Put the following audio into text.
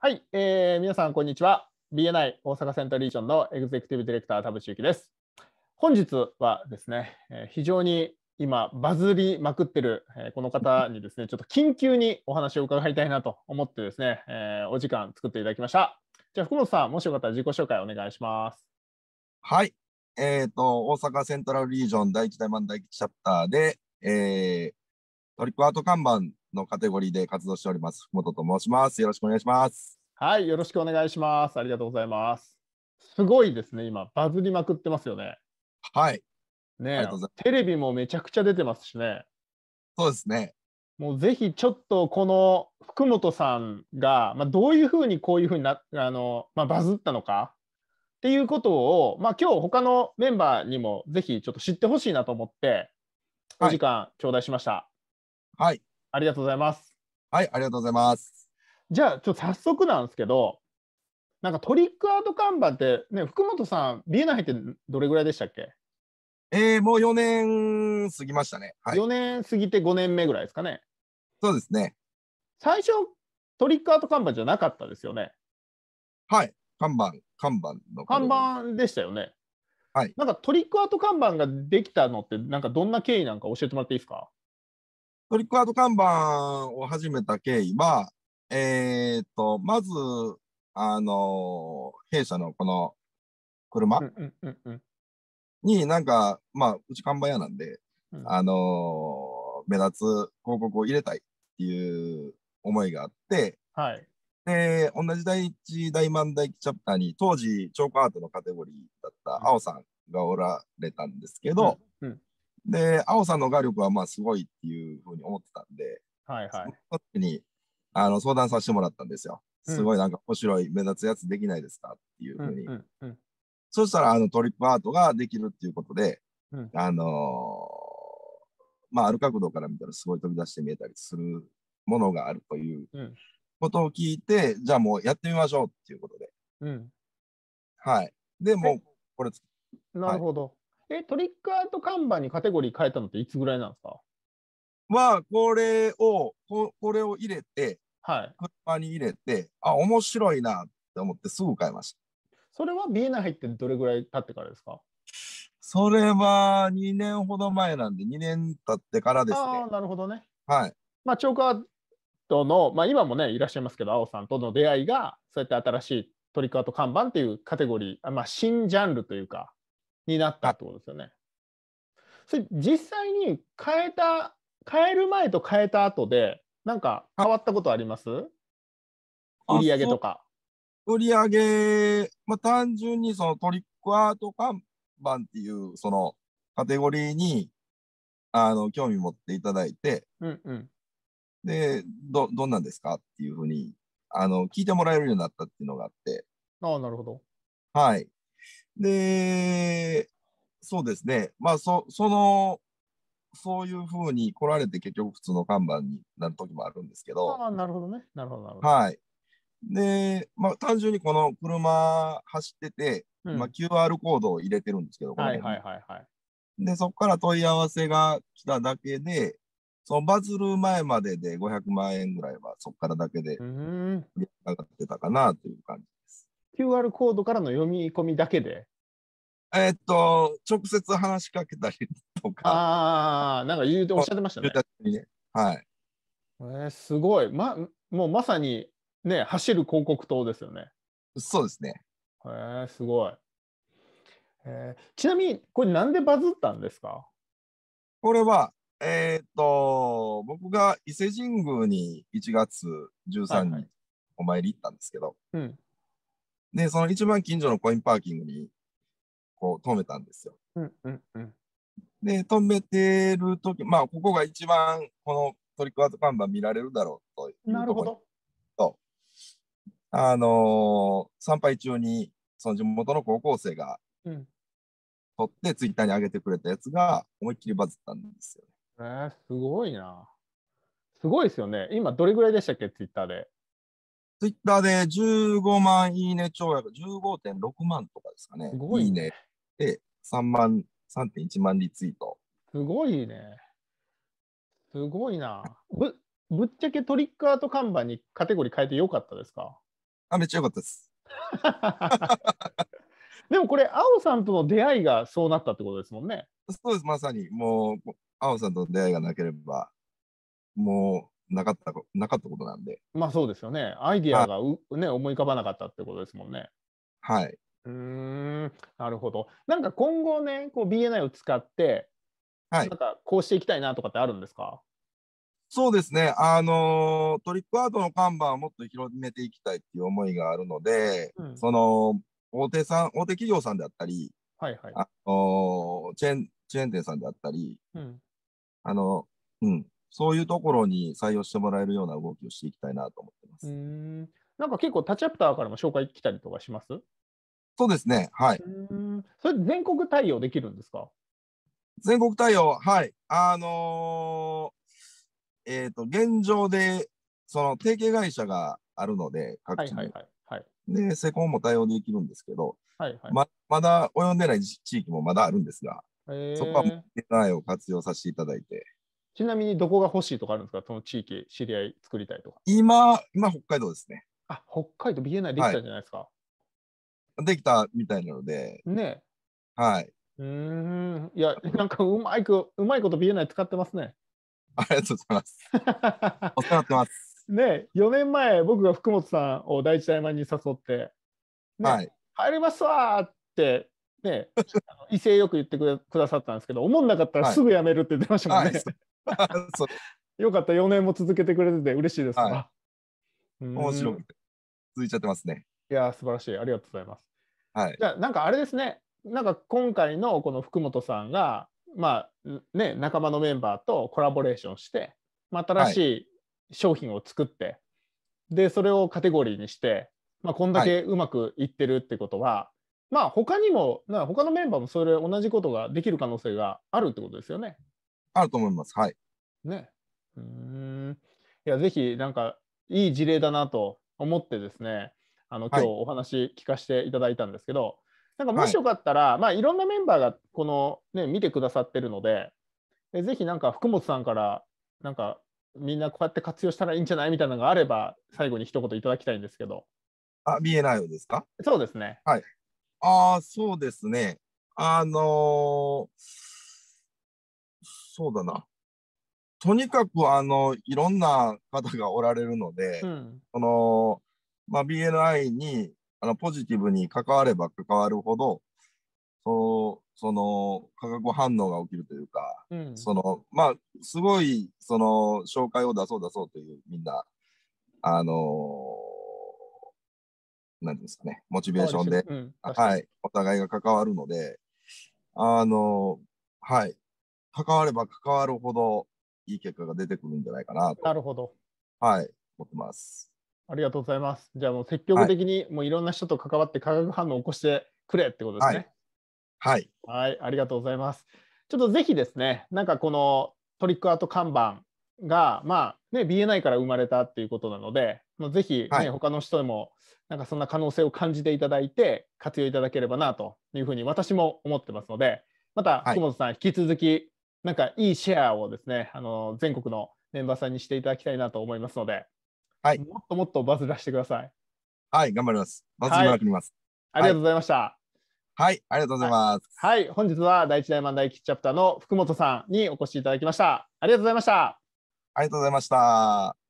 はい、えー、皆さん、こんにちは。BNI 大阪センターリージョンのエグゼクティブディレクター、田淵幸です。本日はですね、えー、非常に今、バズりまくってる、えー、この方にですね、ちょっと緊急にお話を伺いたいなと思ってですね、えー、お時間作っていただきました。じゃあ、福本さん、もしよかったら自己紹介お願いします。はい、えっ、ー、と、大阪セントラルリージョン第一大満大キチャプターで、えー、トリックアート看板のカテゴリーで活動しております、福本と申します。よろしくお願いします。はい、よろしくお願いします。ありがとうございます。すごいですね、今、バズりまくってますよね。はい。ねテレビもめちゃくちゃ出てますしね。そうですね。もうぜひちょっとこの福本さんが、まあ、どういうふうにこういうふうになあの、まあ、バズったのかっていうことを、まあ、今日他のメンバーにもぜひちょっと知ってほしいなと思ってお時間頂戴しました。はい。ありがとうございます。はい、ありがとうございます。じゃあちょっと早速なんですけどなんかトリックアート看板ってね福本さんビエナ入ってどれぐらいでしたっけえー、もう4年過ぎましたね、はい、4年過ぎて5年目ぐらいですかねそうですね最初トリックアート看板じゃなかったですよねはい看板看板の看板でしたよねはい、なんかトリックアート看板ができたのって、なんかどんな経緯なんか教えてもらっていいですかトリックアート看板を始めた経緯は、えー、っと、まず、あのー、弊社のこの車になんか、まあ、うち看板屋なんで、うん、あのー、目立つ広告を入れたいっていう思いがあって、はい。で、同じ第一大漫才チャプターに、当時、チョークアートのカテゴリーだった青さんがおられたんですけど、うんうん、で、青さんの画力はまあすごいっていうふうに思ってたんで、はいはい。その時に、あの相談させてもらったんですよ。すごいなんか面白い目立つやつできないですかっていうふうに。んうん、そしたらあのトリップアートができるっていうことで、うん、あのー、まあある角度から見たらすごい飛び出して見えたりするものがあるということを聞いて、じゃあもうやってみましょうっていうことで。うん、はい。でもこれ、なるほど。え、トリックアート看板にカテゴリー変えたのっていつぐらいなんですかあ、これをこ、これを入れて、はい、車に入れて、あ、面白いなって思ってすぐ買いました。それはビエナ入ってどれぐらい経ってからですかそれは2年ほど前なんで、2年経ってからですね。あなるほどね。はい。まあ、チョーカーとの、まあ、今もね、いらっしゃいますけど、青さんとの出会いが、そうやって新しいトリックアート看板っていうカテゴリー、まあ、新ジャンルというか、になったってことですよね。それ実際に変えた変える前と変えた後でなんか変わったことあります売上とか。売上、まあ、単純にそのトリックアート看板っていうそのカテゴリーにあの興味持っていただいて、うんうん、でど、どんなんですかっていうふうにあの聞いてもらえるようになったっていうのがあって。ああ、なるほど。はい。で、そうですね、まあそ、そのそういうふうに来られて結局普通の看板になる時もあるんですけど。ああ、なるほどね。なるほど、なるほど。はい。で、まあ、単純にこの車走ってて、うん、まあ、QR コードを入れてるんですけど、はいはいはいはい。で、そこから問い合わせが来ただけで、そのバズる前までで500万円ぐらいはそこからだけで上がってたかなという感じです。QR コードからの読み込みだけでえー、っと、直接話しかけたりとか。ああ、なんか言うておっしゃってましたね。ねはい。えー、すごい。ま、もうまさに、ね、走る広告塔ですよね。そうですね。えー、すごい。えー、ちなみに、これなんでバズったんですかこれは、えー、っと、僕が伊勢神宮に1月13日、はいはい、お参り行ったんですけど、うん、で、その一番近所のコインパーキングにこう止めたんですよ。うんうんうん、で止めてる時まあここが一番このトリックアート看板見られるだろうとなるほどとあのー、参拝中にその地元の高校生が、撮ってツイッターに上げてくれたやつが思いっきりバズったんですよね。えー、すごいな。すごいですよね。今どれぐらいでしたっけツイッターで。ツイッターで15万いいね超約15.6万とかですかね。すごいいいねで、3万、3.1万リツイート。すごいね。すごいな。ぶぶっちゃけトリックアート看板にカテゴリー変えてよかったですかあ、めっちゃよかったです。でもこれ、青さんとの出会いがそうなったってことですもんね。そうです、まさに。もう、青さんとの出会いがなければ、もう、なかったなかったことなんで。まあそうですよね。アイディアがう、ね、思い浮かばなかったってことですもんね。はい。うんなるほど。なんか今後ね、こう BNI を使って、はい、なんかこうしていきたいなとかってあるんですかそうですね、あのトリックアートの看板をもっと広めていきたいっていう思いがあるので、うん、その大手さん大手企業さんであったり、はいはい、あのチェーンチェーン店さんであったり、うん、あのうん、そういうところに採用してもらえるような動きをしていきたいなと思ってます。うんなんか結構他チャプターからも紹介来たりとかしますそうですね。はい。それ全国対応できるんですか全国対応、はい。あのー、えっ、ー、と、現状で、その、提携会社があるので、各地に。はいはい、はい、で、施工も対応できるんですけど、はいはい、ままだ及んでない地域もまだあるんですが、えー、そこはえないを活用させていただいて。ちなみに、どこが欲しいとかあるんですかその地域、知り合い作りたいとか。今、今、北海道ですね。あ、北海道、見えないできたじゃないですか。はいできたみたいなので。ね。はい。うん。いや、なんかうまいく、うまいこと BNI 使ってますね。ありがとうございます。お世話になってます。ね、4年前、僕が福本さんを第一大満に誘って、ね、はい、入りますわって、ね、威勢よく言ってくださったんですけど、思んなかったらすぐ辞めるって言ましたもんね。はいはい、よかった、4年も続けてくれてて嬉しいです。はい、面白く続いちゃってますね。いや、素晴らしい。ありがとうございます。はい、じゃあなんかあれですねなんか今回のこの福本さんがまあね仲間のメンバーとコラボレーションして、まあ、新しい商品を作って、はい、でそれをカテゴリーにして、まあ、こんだけうまくいってるってことは、はい、まあ他にもな他のメンバーもそれ同じことができる可能性があるってことですよね。あると思います。はい。ね。うん。いや、ぜひ、なんか、いい事例だなと思ってですね、あの今日お話聞かせていただいたんですけど、はい、なんかもしよかったら、はいまあ、いろんなメンバーがこの、ね、見てくださってるのででぜひなんか福本さんからなんかみんなこうやって活用したらいいんじゃないみたいなのがあれば最後に一言いただきたいんですけど。あ、見えないようですかそうですね。はい。ああ、そうですね。あのー、そうだな。とにかく、あの、いろんな方がおられるので、うん、その、まあ、BNI にあのポジティブに関われば関わるほどそのその化学反応が起きるというか、うん、そのまあすごいその紹介を出そう出そうというみんなあの何、ー、ですかねモチベーションで、うん、はいお互いが関わるのであのー、はい関われば関わるほどいい結果が出てくるんじゃないかなとなるほどはい思ってます。ありがとうございます。じゃあもう積極的に、もういろんな人と関わって化学反応を起こしてくれってことですね。はい。はい、ありがとうございます。ちょっとぜひですね、なんかこのトリックアート看板が、まあね、BNI から生まれたっていうことなので、まうぜひ、ね、はい、他の人でも、なんかそんな可能性を感じていただいて、活用いただければなというふうに私も思ってますので、また、久本さん、引き続き、なんかいいシェアをですね、あの全国のメンバーさんにしていただきたいなと思いますので、はい、もっともっとバズらせてください。はい、頑張ります。バズりまくります、はい、ありがとうございました。はい、ありがとうございます。はい、本日は第一大満大吉チャプターの福本さんにお越しいただきました。ありがとうございました。ありがとうございました。